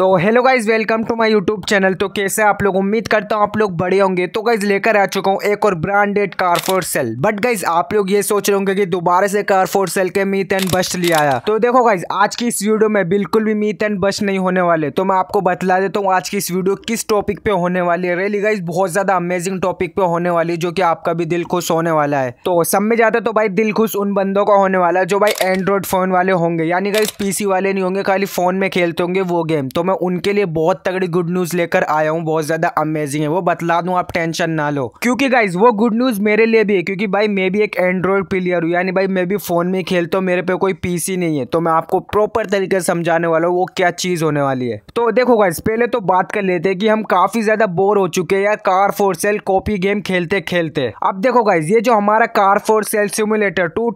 तो hello guys welcome to my YouTube channel तो कैसे आप लोग उम्मीद करता हूँ आप लोग बड़े होंगे तो गाइज लेकर आ चुका हूँ एक और branded car for sale but guys आप लोग ये सोच रहे होंगे कि दोबारा से कार फोर सेल के मीत एंड बस्ट लिया आया तो देखो गाइज आज की इस वीडियो में बिल्कुल भी मीत एंड बस्ट नहीं होने वाले तो मैं आपको बतला देता हूँ आज की इस वीडियो किस टॉपिक पे होने वाली है रेली गाइज बहुत ज्यादा अमेजिंग टॉपिक पे होने वाली जो की आपका भी दिल खुश होने वाला है तो सब में ज्यादा तो भाई दिल खुश उन बंदों का होने वाला है जो भाई एंड्रॉइड फोन वाले होंगे यानी गाइज पीसी वाले नहीं होंगे खाली फोन में खेलते होंगे वो गेम तो मैं उनके लिए बहुत तगड़ी गुड न्यूज़ लेकर आया हूँ बहुत ज़्यादा अमेजिंग है वो बतला दू आप टेंशन ना लो क्योंकि गाइज वो गुड न्यूज़ मेरे लिए भी है क्योंकि भाई मैं भी एक एंड्रॉइड प्लेयर हूँ यानी भाई मैं भी फ़ोन में खेलता हूँ मेरे पे कोई पीसी नहीं है तो मैं आपको प्रॉपर तरीके से समझाने वाला हूँ वो क्या चीज़ होने वाली है तो देखो गाइज पहले तो बात कर लेते हैं कि हम काफ़ी ज़्यादा बोर हो चुके हैं यार car for sale copy game खेलते खेलते अब देखो गाइज ये जो हमारा car for sale simulator two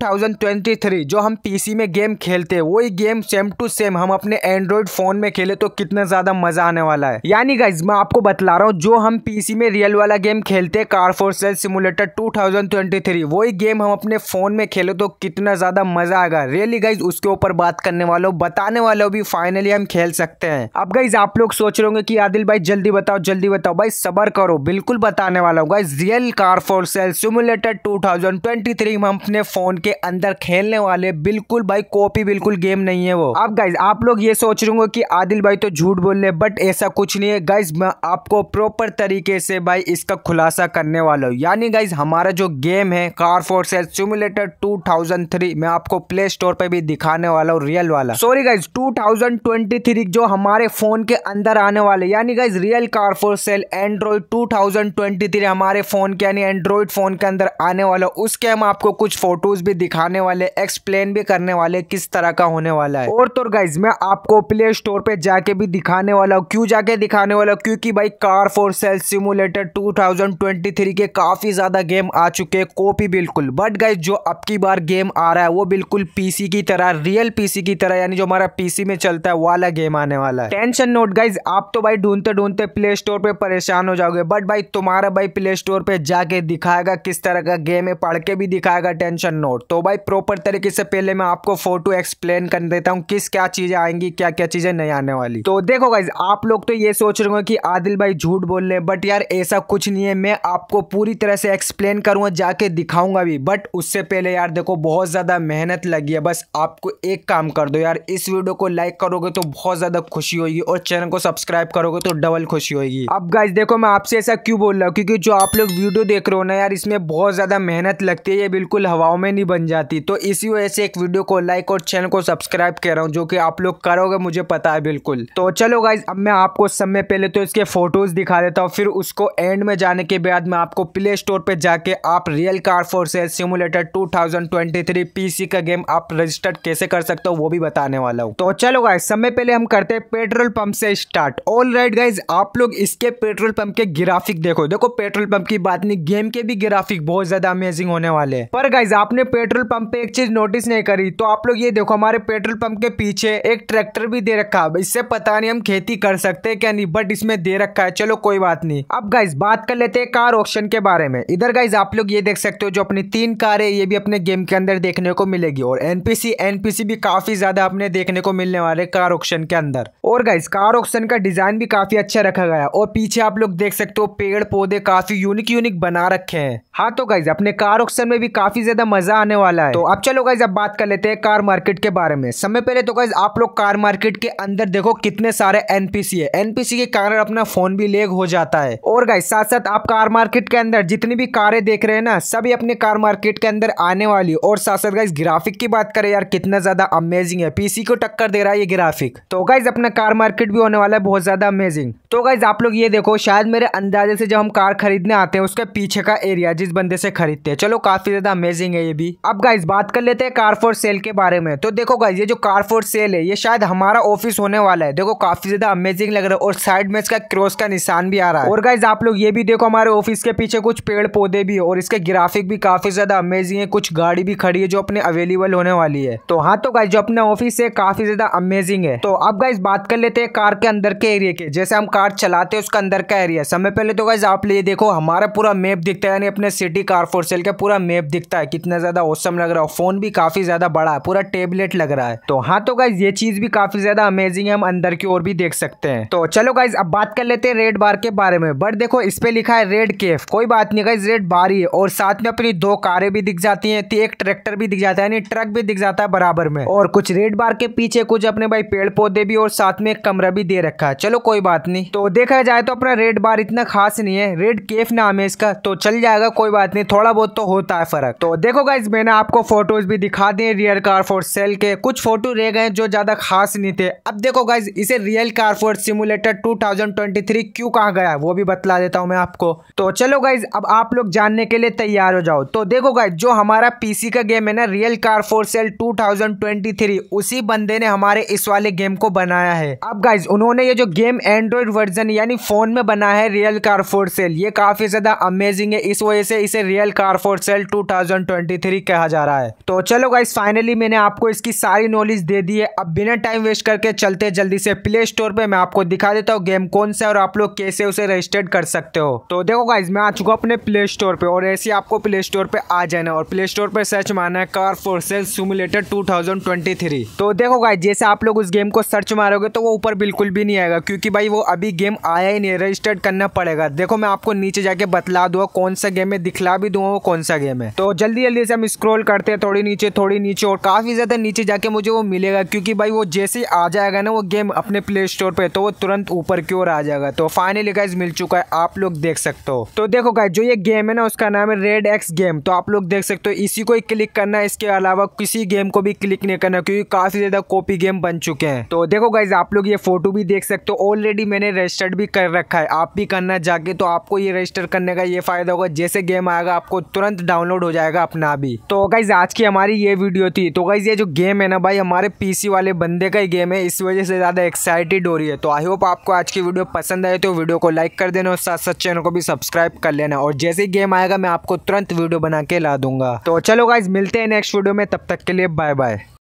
जो हम पीसी में गेम खेलते हैं वही गेम सेम टू सेम हम अपने एंड्रॉइड फ़ोन में खेले तो कितना ज्यादा मजा आने वाला है यानी गाइज मैं आपको बतला रहा हूँ जो हम पीसी में रियल वाला गेम खेलते हैं कार फोर सेल सिमुलेटर 2023 वही गेम हम अपने फोन में खेले तो कितना ज्यादा मजा आएगा रियली गाइज उसके ऊपर बात करने वालों बताने वालों भी फाइनली हम खेल सकते हैं अब गाइज आप लोग सोच रहे होंगे की आदिल भाई जल्दी बताओ जल्दी बताओ भाई सबर करो बिल्कुल बताने वाला हूँ guys real car for sale simulator 2023 हम अपने फोन के अंदर खेलने वाले बिल्कुल भाई कॉपी बिल्कुल गेम नहीं है वो अब गाइज आप लोग ये सोच रहे होंगे की आदिल भाई तो तो झूठ बोल रहे बट ऐसा कुछ नहीं है गाइज मैं आपको प्रॉपर तरीके से भाई इसका खुलासा करने वाला हूँ यानी गाइज हमारा जो गेम है car for sale simulator two thousand three मैं आपको प्ले स्टोर पर भी दिखाने वाला हूँ रियल वाला sorry guys two thousand twenty three जो हमारे फोन के अंदर आने वाले यानी guys real car for sale android two thousand twenty three हमारे फोन के यानी एंड्रॉइड फोन के अंदर आने वाला उसके हम आपको कुछ फोटोज भी दिखाने वाले एक्सप्लेन भी करने वाले किस तरह का होने वाला है और तो गाइज मैं आपको प्ले स्टोर पे जाके भी दिखाने वाला हूँ क्यों जाके दिखाने वाला हूँ क्योंकि भाई कार फॉर सेल सिमुलेटर 2023 के काफ़ी ज़्यादा गेम आ चुके हैं कॉपी बिल्कुल बट गाइज जो अब की बार गेम आ रहा है वो बिल्कुल पीसी की तरह रियल पीसी की तरह यानी जो हमारा पीसी में चलता है वाला गेम आने वाला है टेंशन नोट गाइज आप तो भाई ढूंढते ढूंढते प्ले स्टोर पर परेशान हो जाओगे बट भाई तुम्हारा भाई प्ले स्टोर पर जाके दिखाएगा किस तरह का गेम है पढ़ के भी दिखाएगा टेंशन नोट तो भाई प्रॉपर तरीके से पहले मैं आपको फोटो एक्सप्लेन कर देता हूँ किस क्या चीज़ें आएंगी क्या क्या चीज़ें नहीं आने वाली तो देखो गाइज आप लोग तो ये सोच रहे हो कि आदिल भाई झूठ बोल रहे हैं बट यार ऐसा कुछ नहीं है मैं आपको पूरी तरह से एक्सप्लेन करूँगा जाके दिखाऊंगा भी बट उससे पहले यार देखो बहुत ज़्यादा मेहनत लगी है बस आपको एक काम कर दो यार इस वीडियो को लाइक करोगे तो बहुत ज़्यादा खुशी होगी और चैनल को सब्सक्राइब करोगे तो डबल खुशी होगी अब गाइज देखो मैं आपसे ऐसा क्यों बोल रहा हूँ क्योंकि जो आप लोग वीडियो देख रहे हो ना यार इसमें बहुत ज़्यादा मेहनत लगती है ये बिल्कुल हवाओं में नहीं बन जाती तो इसी वजह से एक वीडियो को लाइक और चैनल को सब्सक्राइब कर रहा हूँ जो कि आप लोग करोगे मुझे पता है बिल्कुल तो चलो गाइज अब मैं आपको समय पहले तो इसके फ़ोटोज़ दिखा देता हूँ फिर उसको एंड में जाने के बाद मैं आपको प्ले स्टोर पर जाके आप real car for sale simulator 2023 PC का गेम आप रजिस्टर्ड कैसे कर सकते हो वो भी बताने वाला हूँ तो चलो गाइज समय पहले हम करते हैं पेट्रोल पंप से स्टार्ट ऑल राइट गाइज आप लोग इसके पेट्रोल पंप के ग्राफिक देखो देखो पेट्रोल पंप की बात नहीं गेम के भी ग्राफिक बहुत ज़्यादा अमेजिंग होने वाले हैं पर गाइज आपने पेट्रोल पंप पे एक चीज़ नोटिस नहीं करी तो आप लोग ये देखो हमारे पेट्रोल पंप के पीछे एक ट्रैक्टर भी दे रखा इससे पता पता नहीं हम खेती कर सकते हैं क्या नहीं बट इसमें दे रखा है चलो कोई बात नहीं अब गाइज बात कर लेते हैं कार ऑप्शन के बारे में इधर गाइज आप लोग ये देख सकते हो जो अपनी तीन कार है ये भी अपने गेम के अंदर देखने को मिलेगी और एनपीसी एनपीसी भी काफी ज्यादा अपने देखने को मिलने वाले कार ऑप्शन के अंदर और गाइज कार ऑप्शन का डिजाइन भी काफी अच्छा रखा गया और पीछे आप लोग देख सकते हो पेड़ पौधे काफी यूनिक यूनिक बना रखे हैं हाँ तो गाइज अपने कार ऑक्शन में भी काफी ज्यादा मजा आने वाला है तो अब चलो गाइज अब बात कर लेते हैं कार मार्केट के बारे में समय पहले तो गाइज आप लोग कार मार्केट के अंदर देखो कितने सारे एनपीसी है एनपीसी के कारण अपना फोन भी लेग हो जाता है और गाइज साथ साथ आप कार मार्केट के अंदर जितनी भी कारें देख रहे हैं ना सभी अपने कार मार्केट के अंदर आने वाली और साथ साथ गाइज ग्राफिक की बात करें यार कितना ज्यादा अमेजिंग है पीसी को टक्कर दे रहा है ये ग्राफिक तो गाइज अपना कार मार्केट भी होने वाला है बहुत ज्यादा अमेजिंग तो गाइज आप लोग ये देखो शायद मेरे अंदाजे से जब हम कार खरीदने आते हैं उसके पीछे का एरिया जिस बंदे से खरीदते हैं चलो काफी ज्यादा अमेजिंग है ये भी अब गाइज बात कर लेते हैं कार फोर सेल के बारे में तो देखो गाइज ये जो कार फोर सेल है ये शायद हमारा ऑफिस होने वाला है देखो काफी ज्यादा अमेजिंग लग रहा है और साइड में इसका क्रॉस का निशान भी आ रहा है और गाइज आप लोग ये भी देखो हमारे ऑफिस के पीछे कुछ पेड़ पौधे भी है और इसके ग्राफिक भी काफी ज्यादा अमेजिंग है कुछ गाड़ी भी खड़ी है जो अपने अवेलेबल होने वाली है तो हाँ तो गाइज जो अपने ऑफिस है काफी ज्यादा अमेजिंग है तो अब गाइज बात कर लेते हैं कार के अंदर के एरिया के जैसे हम कार चलाते हैं उसका अंदर का एरिया समय पहले तो गाइज आप ये देखो हमारा पूरा मैप दिखता है यानी अपने सिटी कार फोर सेल का पूरा मैप दिखता है कितना ज़्यादा औसम लग रहा है फ़ोन भी काफ़ी ज़्यादा बड़ा है पूरा टेबलेट लग रहा है तो हाँ तो गाइज ये चीज़ भी काफ़ी ज़्यादा अमेजिंग है हम अंदर की ओर भी देख सकते हैं तो चलो गाइज अब बात कर लेते हैं रेड बार के बारे में बट देखो इस पे लिखा है रेड केफ कोई बात नहीं गाइज रेड बार ही है और साथ में अपनी दो कारें भी दिख जाती है एक ट्रैक्टर भी दिख जाता है यानी ट्रक भी दिख जाता है बराबर में और कुछ रेड बार के पीछे कुछ अपने भाई पेड़ पौधे भी और साथ में एक कमरा भी दे रखा है चलो कोई बात नहीं तो देखा जाए तो अपना रेड बार इतना खास नहीं है रेड केफ नाम है इसका तो चल जाएगा कोई कोई बात नहीं थोड़ा बहुत तो होता है फर्क तो देखो गाइज मैंने आपको फोटोज भी दिखा दिए रियल कार फॉर सेल के कुछ फोटो रह गए जो ज्यादा खास नहीं थे अब देखो गाइज इसे रियल कार फॉर सिमुलेटर 2023 क्यों कहा गया वो भी बतला देता हूँ मैं आपको तो चलो गाइज अब आप लोग जानने के लिए तैयार हो जाओ तो देखो गाइज जो हमारा पीसी का गेम है ना रियल कार फॉर सेल 2023 उसी बंदे ने हमारे इस वाले गेम को बनाया है अब गाइज उन्होंने ये जो गेम एंड्रॉइड वर्जन यानी फोन में बना है रियल कार फॉर सेल ये काफी ज्यादा अमेजिंग है इस वजह से से इसे रियल कार फॉर सेल 2023 कहा जा रहा है तो चलो गाइस फाइनली मैंने आपको इसकी सारी नॉलेज दे दी है अब बिना टाइम वेस्ट करके चलते जल्दी से प्ले स्टोर पे मैं आपको दिखा देता हूँ गेम कौन सा और आप लोग कैसे उसे रजिस्टर्ड कर सकते हो तो देखो गाइज मैं आ चुका अपने प्ले स्टोर पे और ऐसे आपको प्ले स्टोर पे आ जाना और प्ले स्टोर पे सर्च मारना है कार फॉर सेल सिमुलेटर 2023 तो देखो गाइज जैसे आप लोग उस गेम को सर्च मारोगे तो वो ऊपर बिल्कुल भी नहीं आएगा क्योंकि भाई वो अभी गेम आया ही नहीं रजिस्टर्ड करना पड़ेगा देखो मैं आपको नीचे जाके बतला दूंगा कौन सा गेम है दिखला भी दूँ वो कौन सा गेम है तो जल्दी जल्दी से हम स्क्रोल करते हैं थोड़ी नीचे थोड़ी नीचे और काफ़ी ज़्यादा नीचे जाके मुझे वो मिलेगा क्योंकि भाई वो जैसे ही आ जाएगा ना वो गेम अपने प्ले स्टोर पर तो वो तुरंत ऊपर की ओर आ जाएगा तो फाइनली गाइज मिल चुका है आप लोग देख सकते हो तो देखो गाइज जो ये गेम है ना उसका नाम है रेड एक्स गेम तो आप लोग देख सकते हो इसी को ही क्लिक करना है इसके अलावा किसी गेम को भी क्लिक नहीं करना क्योंकि काफ़ी ज़्यादा कॉपी गेम बन चुके हैं तो देखो गाइज आप लोग ये फोटो भी देख सकते हो ऑलरेडी मैंने रजिस्टर्ड भी कर रखा है आप भी करना जाके तो आपको ये रजिस्टर करने का ये फायदा होगा जैसे गेम आएगा आपको तुरंत डाउनलोड हो जाएगा अपना भी तो गाइज आज की हमारी ये वीडियो थी तो गाइज ये जो गेम है ना भाई हमारे पीसी वाले बंदे का ही गेम है इस वजह से ज़्यादा एक्साइटेड हो रही है तो आई होप आपको आज की वीडियो पसंद आए तो वीडियो को लाइक कर देना और साथ साथ चैनल को भी सब्सक्राइब कर लेना और जैसे ही गेम आएगा मैं आपको तुरंत वीडियो बना के ला दूंगा तो चलो गाइज मिलते हैं नेक्स्ट वीडियो में तब तक के लिए बाय बाय